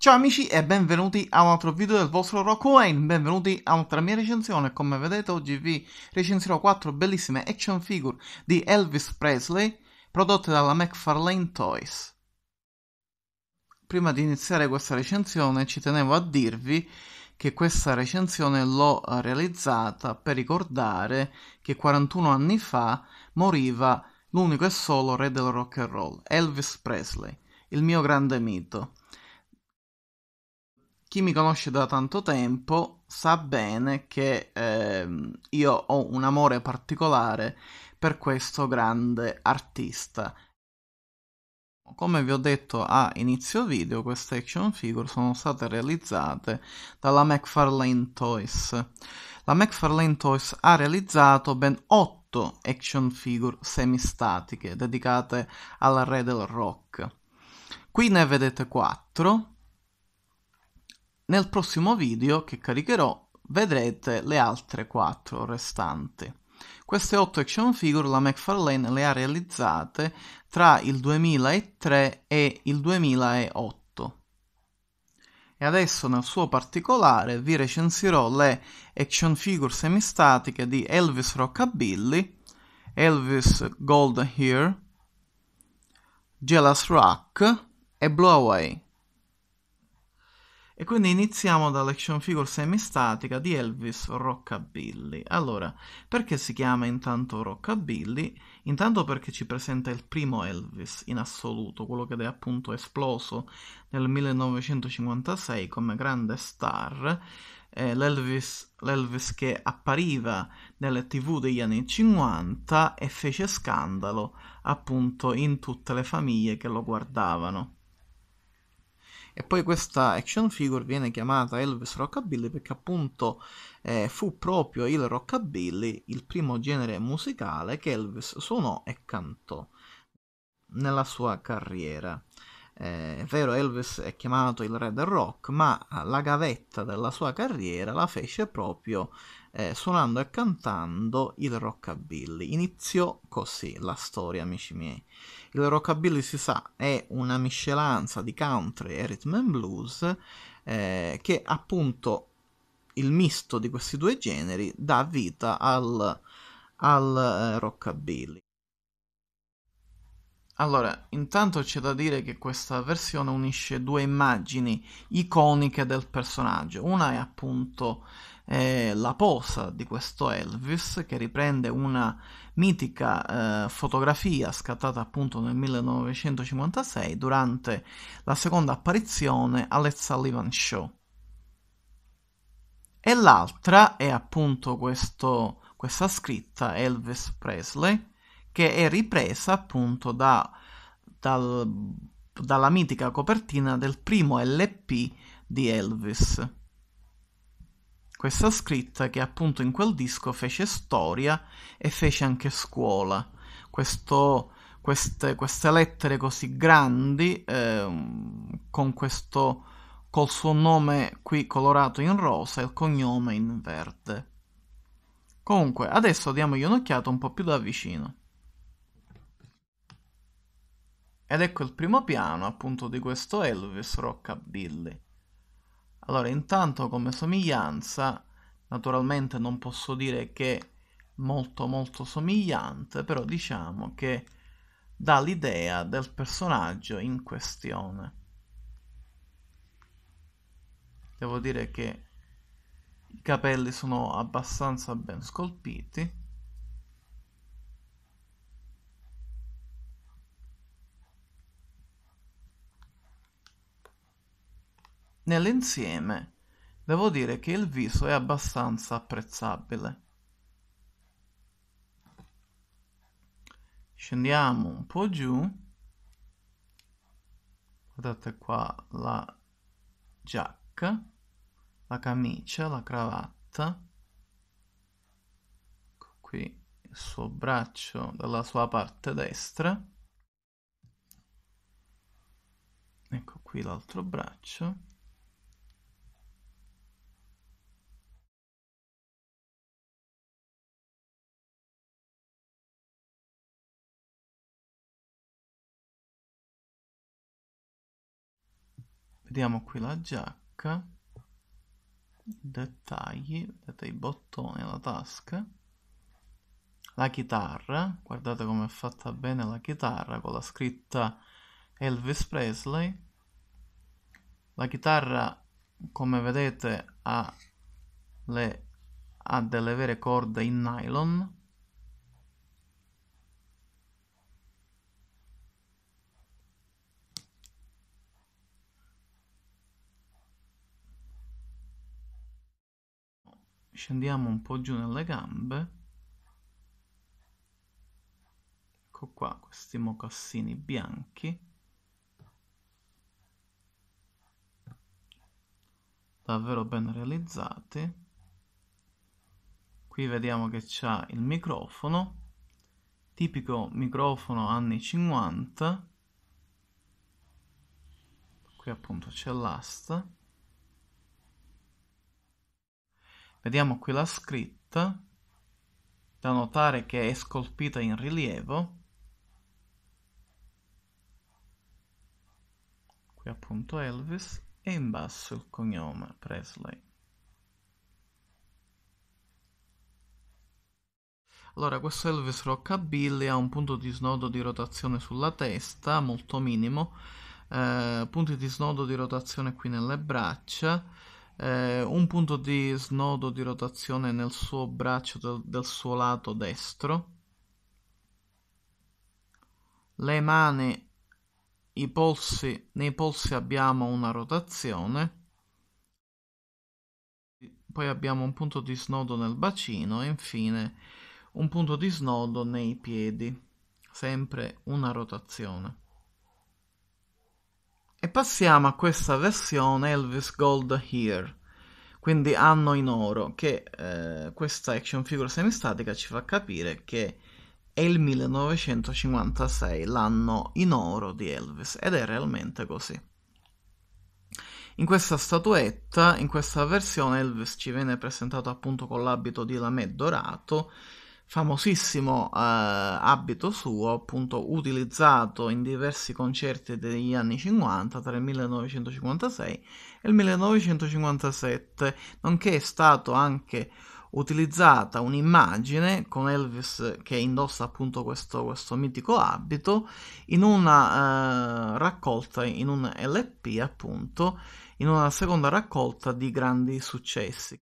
Ciao amici e benvenuti a un altro video del vostro Rock Wayne, benvenuti a un'altra mia recensione, come vedete oggi vi recensirò 4 bellissime action figure di Elvis Presley prodotte dalla McFarlane Toys. Prima di iniziare questa recensione ci tenevo a dirvi che questa recensione l'ho realizzata per ricordare che 41 anni fa moriva l'unico e solo re del rock and roll, Elvis Presley, il mio grande mito chi mi conosce da tanto tempo sa bene che eh, io ho un amore particolare per questo grande artista. Come vi ho detto a inizio video, queste action figure sono state realizzate dalla McFarlane Toys. La McFarlane Toys ha realizzato ben 8 action figure semistatiche dedicate al re del rock. Qui ne vedete 4, nel prossimo video che caricherò vedrete le altre 4 restanti. Queste 8 action figure la McFarlane le ha realizzate tra il 2003 e il 2008 e adesso nel suo particolare vi recensirò le action figure semistatiche di Elvis Rockabilly, Elvis Gold Here, Jealous Rock e Blow Away. E quindi iniziamo dall'action figure semistatica di Elvis Rockabilly. Allora, perché si chiama intanto Rockabilly? Intanto perché ci presenta il primo Elvis in assoluto, quello che è appunto esploso nel 1956 come grande star, eh, l'Elvis, l'Elvis che appariva nelle tv degli anni 50 e fece scandalo appunto in tutte le famiglie che lo guardavano. E poi questa action figure viene chiamata Elvis Rockabilly perché appunto eh, fu proprio il rockabilly il primo genere musicale che Elvis suonò e cantò nella sua carriera. Eh, è vero, Elvis è chiamato il Red rock, ma la gavetta della sua carriera la fece proprio eh, suonando e cantando il rockabilly. Iniziò così la storia, amici miei. Il rockabilly si sa è una miscelanza di country e rhythm and blues eh, che appunto il misto di questi due generi dà vita al, al eh, rockabilly. Allora, intanto c'è da dire che questa versione unisce due immagini iconiche del personaggio. Una è appunto eh, la posa di questo Elvis che riprende una mitica eh, fotografia scattata appunto nel 1956 durante la seconda apparizione alle Sullivan Show. E l'altra è appunto questo, questa scritta Elvis Presley che è ripresa appunto da, dal, dalla mitica copertina del primo LP di Elvis. Questa scritta che appunto in quel disco fece storia e fece anche scuola. Questo, queste, queste, lettere così grandi eh, con questo col suo nome qui colorato in rosa e il cognome in verde. Comunque, adesso diamogli un'occhiata un po' più da vicino. Ed ecco il primo piano appunto di questo Elvis Rockabilly. Allora, intanto come somiglianza, naturalmente non posso dire che molto molto somigliante, però diciamo che dà l'idea del personaggio in questione. Devo dire che i capelli sono abbastanza ben scolpiti. Nell'insieme devo dire che il viso è abbastanza apprezzabile. Scendiamo un po' giù. Guardate qua la giacca, la camicia, la cravatta. Ecco qui il suo braccio dalla sua parte destra. Ecco qui l'altro braccio. vediamo qui la giacca dettagli vedete i bottoni la tasca la chitarra guardate come è fatta bene la chitarra con la scritta Elvis Presley la chitarra come vedete ha, le, ha delle vere corde in nylon scendiamo un po' giù nelle gambe ecco qua questi mocassini bianchi davvero ben realizzati qui vediamo che c'è il microfono tipico microfono anni 50 qui appunto c'è l'asta Vediamo qui la scritta, da notare che è scolpita in rilievo. Qui appunto Elvis e in basso il cognome Presley. Allora, questo Elvis Rockabilly ha un punto di snodo di rotazione sulla testa, molto minimo, eh, punti di snodo di rotazione qui nelle braccia, eh, un punto di snodo di rotazione nel suo braccio del, del suo lato destro, le mani, i polsi, nei polsi abbiamo una rotazione, poi abbiamo un punto di snodo nel bacino e infine un punto di snodo nei piedi, sempre una rotazione. E passiamo a questa versione Elvis Gold Here, quindi anno in oro, che eh, questa action figure semistatica ci fa capire che è il 1956, l'anno in oro di Elvis, ed è realmente così. In questa statuetta, in questa versione, Elvis ci viene presentato appunto con l'abito di lame dorato famosissimo eh, abito suo, appunto utilizzato in diversi concerti degli anni 50 tra il 1956 e il 1957, nonché è stato anche utilizzata un'immagine con Elvis che indossa appunto questo, questo mitico abito in una eh, raccolta in un LP appunto in una seconda raccolta di grandi successi.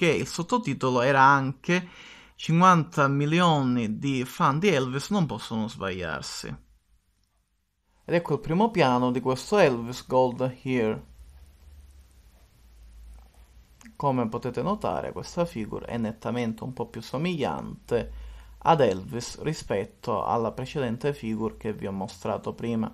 che il sottotitolo era anche 50 milioni di fan di Elvis non possono sbagliarsi. Ed ecco il primo piano di questo Elvis Gold Here. Come potete notare questa figura è nettamente un po' più somigliante ad Elvis rispetto alla precedente figura che vi ho mostrato prima.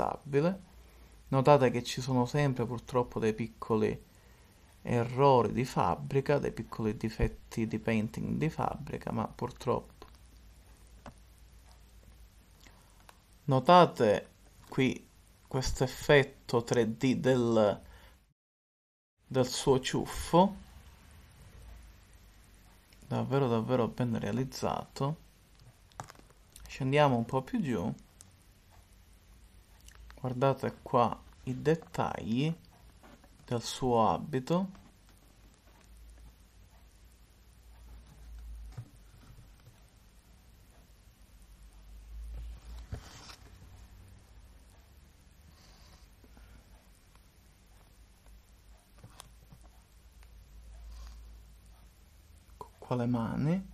apprezzabile. Notate che ci sono sempre purtroppo dei piccoli errori di fabbrica, dei piccoli difetti di painting di fabbrica, ma purtroppo. Notate qui questo effetto 3D del, del suo ciuffo, davvero davvero ben realizzato. Scendiamo un po' più giù guardate qua i dettagli del suo abito con le mani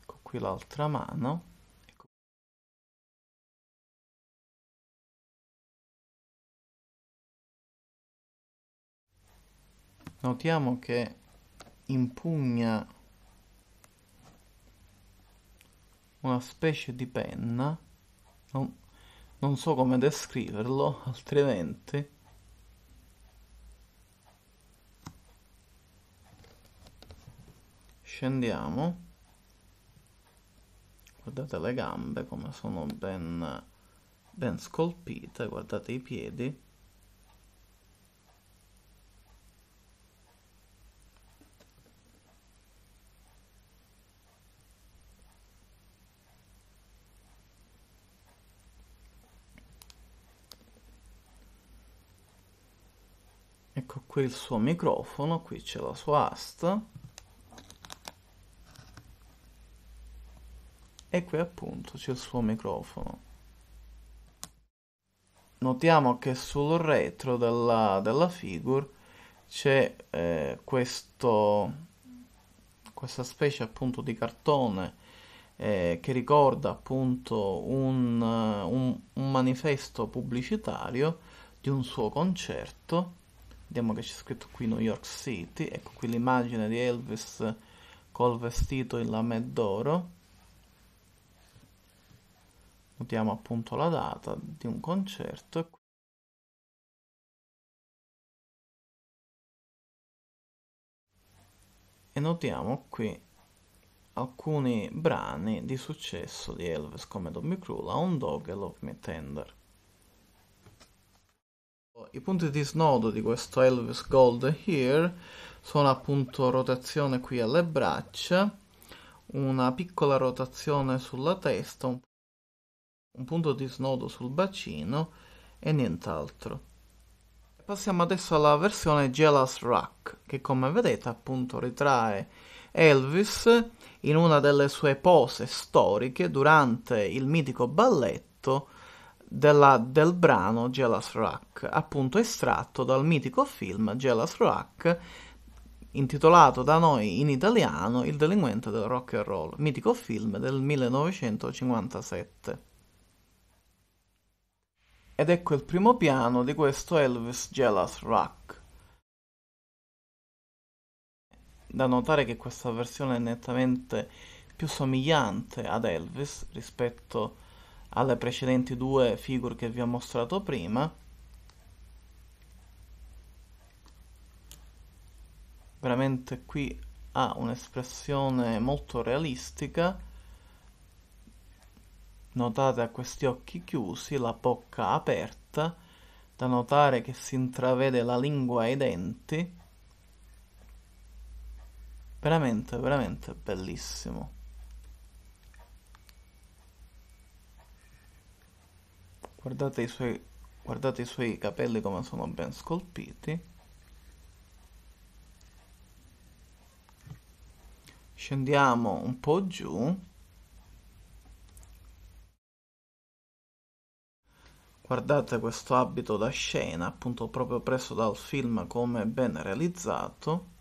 ecco qui l'altra mano notiamo che impugna una specie di penna non, non so come descriverlo altrimenti scendiamo guardate le gambe come sono ben, ben scolpite guardate i piedi ecco qui il suo microfono, qui c'è la sua asta e qui appunto c'è il suo microfono. Notiamo che sul retro della, della figure c'è eh, questo, questa specie appunto di cartone eh, che ricorda appunto un, un, un manifesto pubblicitario di un suo concerto vediamo che c'è scritto qui New York City ecco qui l'immagine di Elvis col vestito in lame d'oro notiamo appunto la data di un concerto e notiamo qui alcuni brani di successo di Elvis come Don't Be Cruel, Hound Dog e Love Me Tender i punti di snodo di questo Elvis Gold Here sono appunto rotazione qui alle braccia, una piccola rotazione sulla testa, un, punto di snodo sul bacino e nient'altro. Passiamo adesso alla versione Jealous Rock che come vedete appunto ritrae Elvis in una delle sue pose storiche durante il mitico balletto della, del brano Jealous Rock, appunto estratto dal mitico film Jealous Rock, intitolato da noi in italiano Il delinquente del rock and roll, mitico film del 1957. Ed ecco il primo piano di questo Elvis Jealous Rock. Da notare che questa versione è nettamente più somigliante ad Elvis rispetto a alle precedenti due figure che vi ho mostrato prima veramente qui ha un'espressione molto realistica notate a questi occhi chiusi la bocca aperta da notare che si intravede la lingua e i denti veramente veramente bellissimo guardate i suoi, guardate i suoi capelli come sono ben scolpiti scendiamo un po' giù guardate questo abito da scena appunto proprio preso dal film come ben realizzato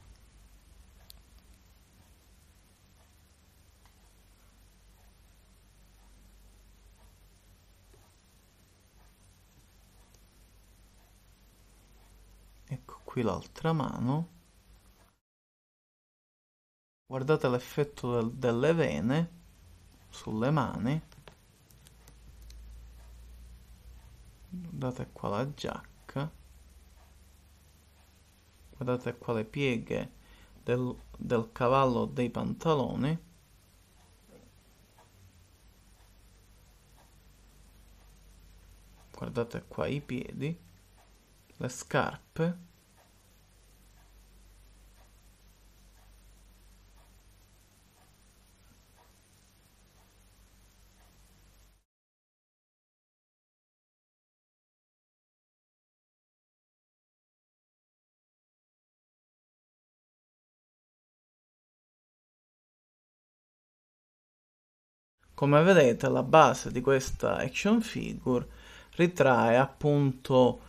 qui l'altra mano guardate l'effetto del, delle vene sulle mani guardate qua la giacca guardate qua le pieghe del, del cavallo dei pantaloni guardate qua i piedi le scarpe Come vedete la base di questa action figure ritrae appunto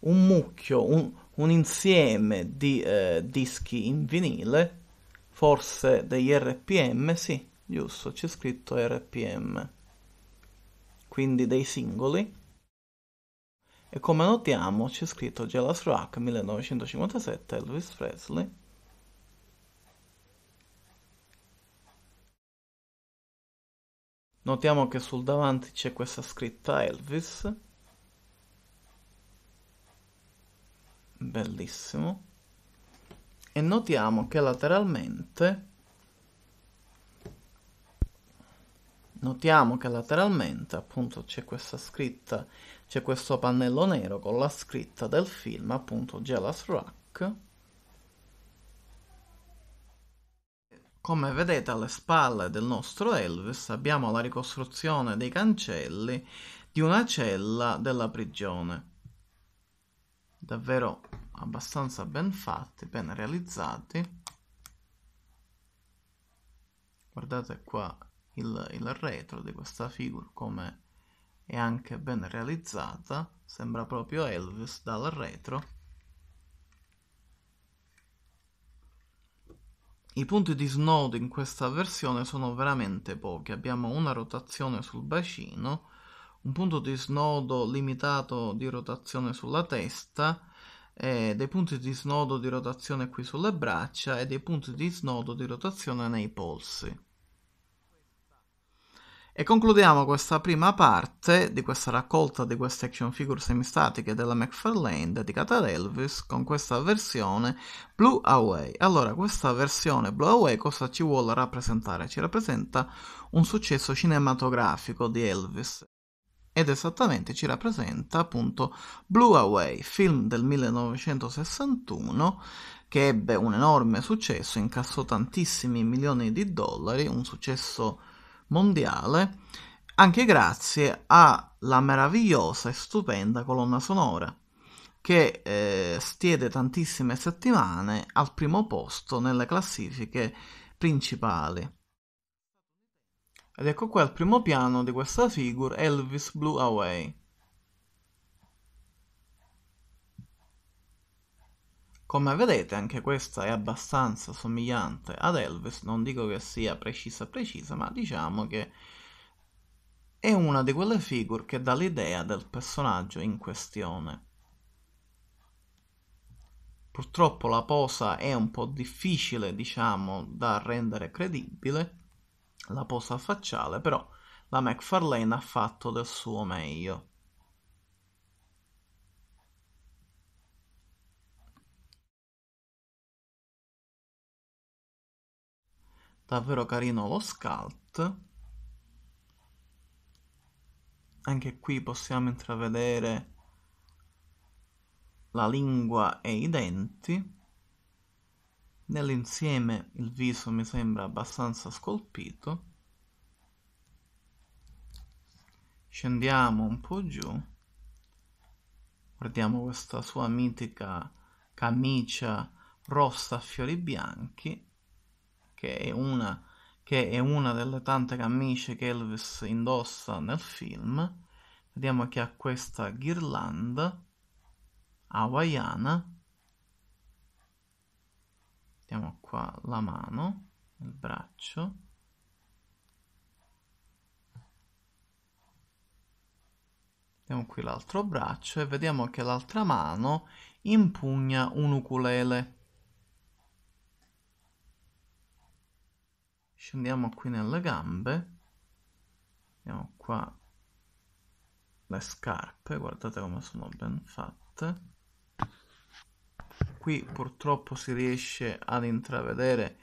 un mucchio, un, un insieme di eh, dischi in vinile, forse degli RPM, sì, giusto, c'è scritto RPM, quindi dei singoli. E come notiamo c'è scritto Jealous Rock 1957 Elvis Presley Notiamo che sul davanti c'è questa scritta Elvis. Bellissimo. E notiamo che lateralmente notiamo che lateralmente appunto c'è questa scritta, c'è questo pannello nero con la scritta del film appunto Jealous Rock Come vedete alle spalle del nostro Elvis abbiamo la ricostruzione dei cancelli di una cella della prigione. Davvero abbastanza ben fatti, ben realizzati. Guardate qua il, il retro di questa figura come è anche ben realizzata, sembra proprio Elvis dal retro. I punti di snodo in questa versione sono veramente pochi, abbiamo una rotazione sul bacino, un punto di snodo limitato di rotazione sulla testa, eh, dei punti di snodo di rotazione qui sulle braccia e dei punti di snodo di rotazione nei polsi. E concludiamo questa prima parte di questa raccolta di queste action figure semistatiche della McFarlane dedicata ad Elvis con questa versione Blue Away. Allora, questa versione Blue Away cosa ci vuole rappresentare? Ci rappresenta un successo cinematografico di Elvis ed esattamente ci rappresenta appunto Blue Away, film del 1961 che ebbe un enorme successo, incassò tantissimi milioni di dollari, un successo mondiale, anche grazie alla meravigliosa e stupenda colonna sonora che eh, stiede tantissime settimane al primo posto nelle classifiche principali. Ed ecco qua al primo piano di questa figure Elvis Blue Away. Come vedete anche questa è abbastanza somigliante ad Elvis, non dico che sia precisa precisa, ma diciamo che è una di quelle figure che dà l'idea del personaggio in questione. Purtroppo la posa è un po' difficile, diciamo, da rendere credibile, la posa facciale, però la McFarlane ha fatto del suo meglio. davvero carino lo sculpt anche qui possiamo intravedere la lingua e i denti nell'insieme il viso mi sembra abbastanza scolpito scendiamo un po' giù guardiamo questa sua mitica camicia rossa a fiori bianchi che è una, che è una delle tante camicie che Elvis indossa nel film. Vediamo che ha questa ghirlanda hawaiana. Vediamo qua la mano, il braccio. Vediamo qui l'altro braccio e vediamo che l'altra mano impugna un ukulele. scendiamo qui nelle gambe vediamo qua le scarpe guardate come sono ben fatte qui purtroppo si riesce ad intravedere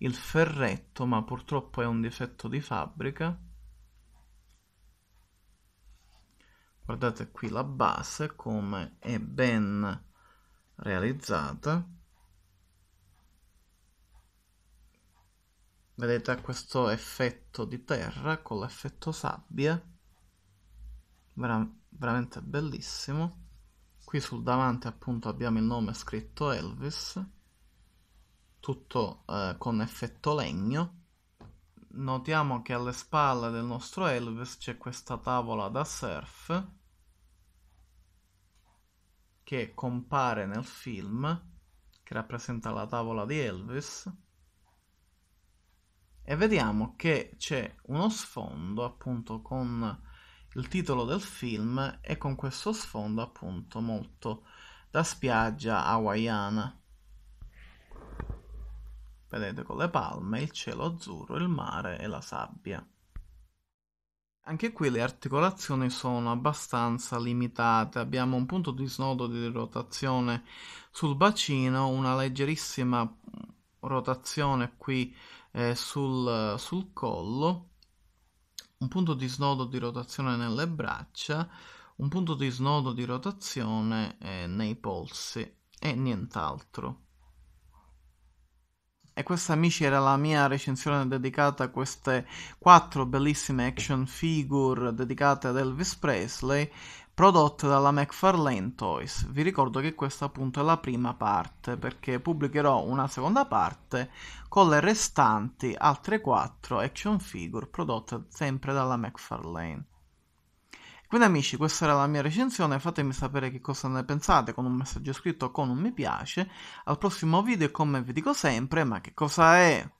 il ferretto ma purtroppo è un difetto di fabbrica guardate qui la base come è ben realizzata Vedete questo effetto di terra con l'effetto sabbia, Vera veramente bellissimo. Qui sul davanti appunto abbiamo il nome scritto Elvis, tutto eh, con effetto legno. Notiamo che alle spalle del nostro Elvis c'è questa tavola da surf che compare nel film, che rappresenta la tavola di Elvis e vediamo che c'è uno sfondo appunto con il titolo del film e con questo sfondo appunto molto da spiaggia hawaiana. Vedete con le palme, il cielo azzurro, il mare e la sabbia. Anche qui le articolazioni sono abbastanza limitate, abbiamo un punto di snodo di rotazione sul bacino, una leggerissima rotazione qui eh, sul, sul collo, un punto di snodo di rotazione nelle braccia, un punto di snodo di rotazione eh, nei polsi e nient'altro. E questa amici era la mia recensione dedicata a queste quattro bellissime action figure dedicate ad Elvis Presley prodotte dalla McFarlane Toys. Vi ricordo che questa appunto è la prima parte perché pubblicherò una seconda parte con le restanti altre 4 action figure prodotte sempre dalla McFarlane. Quindi amici, questa era la mia recensione, fatemi sapere che cosa ne pensate con un messaggio scritto con un mi piace. Al prossimo video, come vi dico sempre, ma che cosa è?